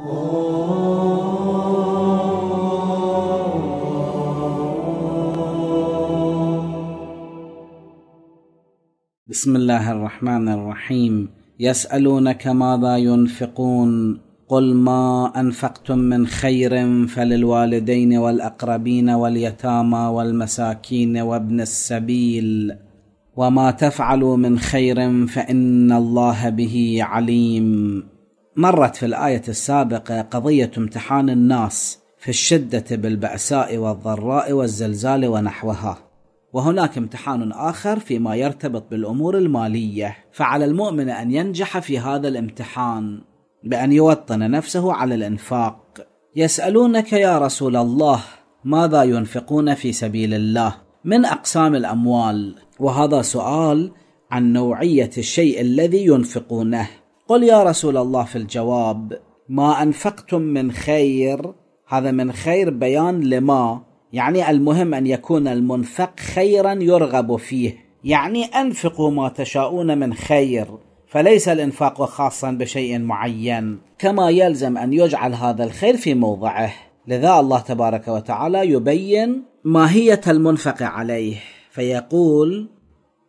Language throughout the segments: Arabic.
بسم الله الرحمن الرحيم يسالونك ماذا ينفقون قل ما انفقتم من خير فللوالدين والاقربين واليتامى والمساكين وابن السبيل وما تفعلوا من خير فان الله به عليم مرت في الآية السابقة قضية امتحان الناس في الشدة بالبأساء والضراء والزلزال ونحوها وهناك امتحان آخر فيما يرتبط بالأمور المالية فعلى المؤمن أن ينجح في هذا الامتحان بأن يوطن نفسه على الإنفاق يسألونك يا رسول الله ماذا ينفقون في سبيل الله من أقسام الأموال وهذا سؤال عن نوعية الشيء الذي ينفقونه قل يا رسول الله في الجواب ما انفقتم من خير هذا من خير بيان لما يعني المهم ان يكون المنفق خيرا يرغب فيه يعني انفقوا ما تشاءون من خير فليس الانفاق خاصا بشيء معين كما يلزم ان يجعل هذا الخير في موضعه لذا الله تبارك وتعالى يبين ماهيه المنفق عليه فيقول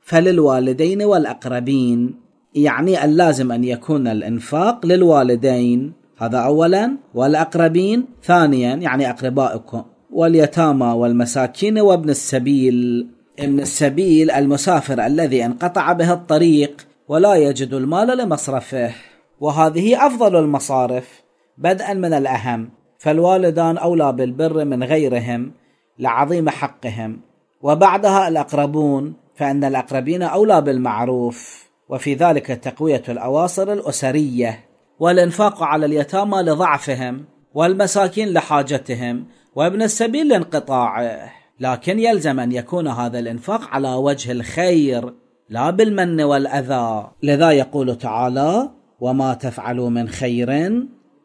فللوالدين والاقربين يعني اللازم أن يكون الإنفاق للوالدين هذا أولا والأقربين ثانيا يعني أقربائكم واليتامى والمساكين وابن السبيل ابن السبيل المسافر الذي انقطع به الطريق ولا يجد المال لمصرفه وهذه أفضل المصارف بدءا من الأهم فالوالدان أولى بالبر من غيرهم لعظيم حقهم وبعدها الأقربون فإن الأقربين أولى بالمعروف وفي ذلك تقوية الأواصر الأسرية والإنفاق على اليتامى لضعفهم والمساكين لحاجتهم وابن السبيل لانقطاعه لكن يلزم أن يكون هذا الإنفاق على وجه الخير لا بالمن والأذى لذا يقول تعالى وما تفعلوا من خير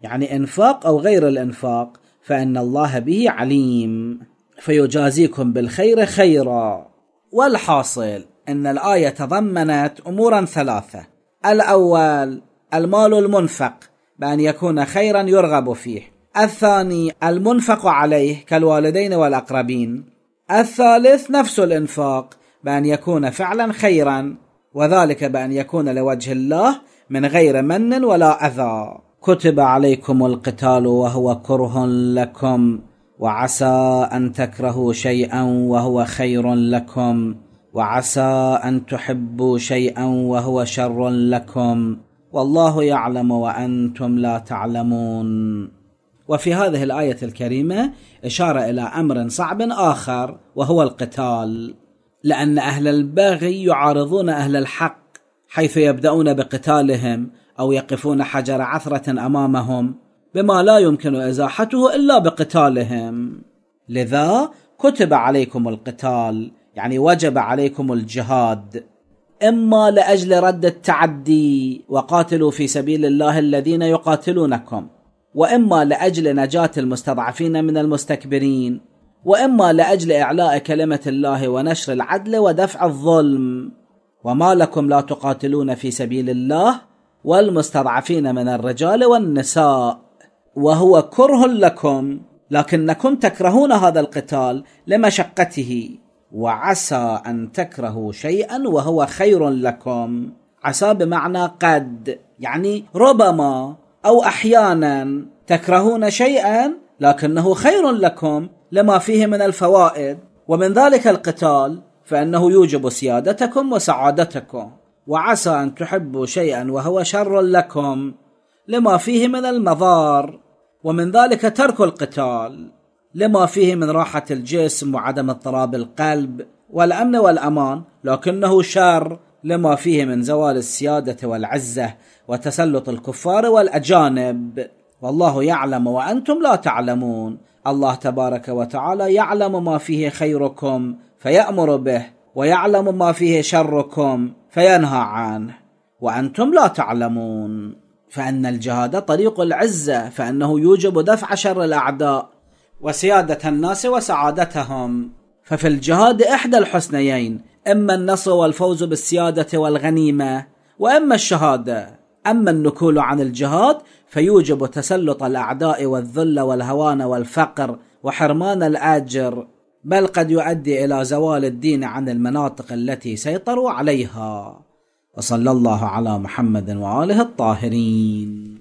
يعني إنفاق أو غير الإنفاق فإن الله به عليم فيجازيكم بالخير خيرا والحاصل أن الآية تضمنت أمورا ثلاثة الأول المال المنفق بأن يكون خيرا يرغب فيه الثاني المنفق عليه كالوالدين والأقربين الثالث نفس الإنفاق بأن يكون فعلا خيرا وذلك بأن يكون لوجه الله من غير من ولا أذى كتب عليكم القتال وهو كره لكم وعسى أن تكرهوا شيئا وهو خير لكم وعسى ان تحبوا شيئا وهو شر لكم والله يعلم وانتم لا تعلمون وفي هذه الايه الكريمه اشاره الى امر صعب اخر وهو القتال لان اهل البغي يعارضون اهل الحق حيث يبدأون بقتالهم أو يقفون حجر عثرة أمامهم بما لا يمكن إزاحته إلا بقتالهم لذا كتب عليكم القتال يعني وجب عليكم الجهاد اما لاجل رد التعدي وقاتلوا في سبيل الله الذين يقاتلونكم واما لاجل نجاه المستضعفين من المستكبرين واما لاجل اعلاء كلمه الله ونشر العدل ودفع الظلم وما لكم لا تقاتلون في سبيل الله والمستضعفين من الرجال والنساء وهو كره لكم لكنكم تكرهون هذا القتال لمشقته وعسى ان تكرهوا شيئا وهو خير لكم عسى بمعنى قد يعني ربما او احيانا تكرهون شيئا لكنه خير لكم لما فيه من الفوائد ومن ذلك القتال فانه يوجب سيادتكم وسعادتكم وعسى ان تحبوا شيئا وهو شر لكم لما فيه من المضار ومن ذلك ترك القتال لما فيه من راحة الجسم وعدم اضطراب القلب والأمن والأمان لكنه شر لما فيه من زوال السيادة والعزة وتسلط الكفار والأجانب والله يعلم وأنتم لا تعلمون الله تبارك وتعالى يعلم ما فيه خيركم فيأمر به ويعلم ما فيه شركم فينهى عنه وأنتم لا تعلمون فأن الجهاد طريق العزة فأنه يوجب دفع شر الأعداء وسيادة الناس وسعادتهم ففي الجهاد إحدى الحسنيين إما النصر والفوز بالسيادة والغنيمة وإما الشهادة أما النكول عن الجهاد فيوجب تسلط الأعداء والذل والهوان والفقر وحرمان الآجر بل قد يؤدي إلى زوال الدين عن المناطق التي سيطروا عليها وصلى الله على محمد وآله الطاهرين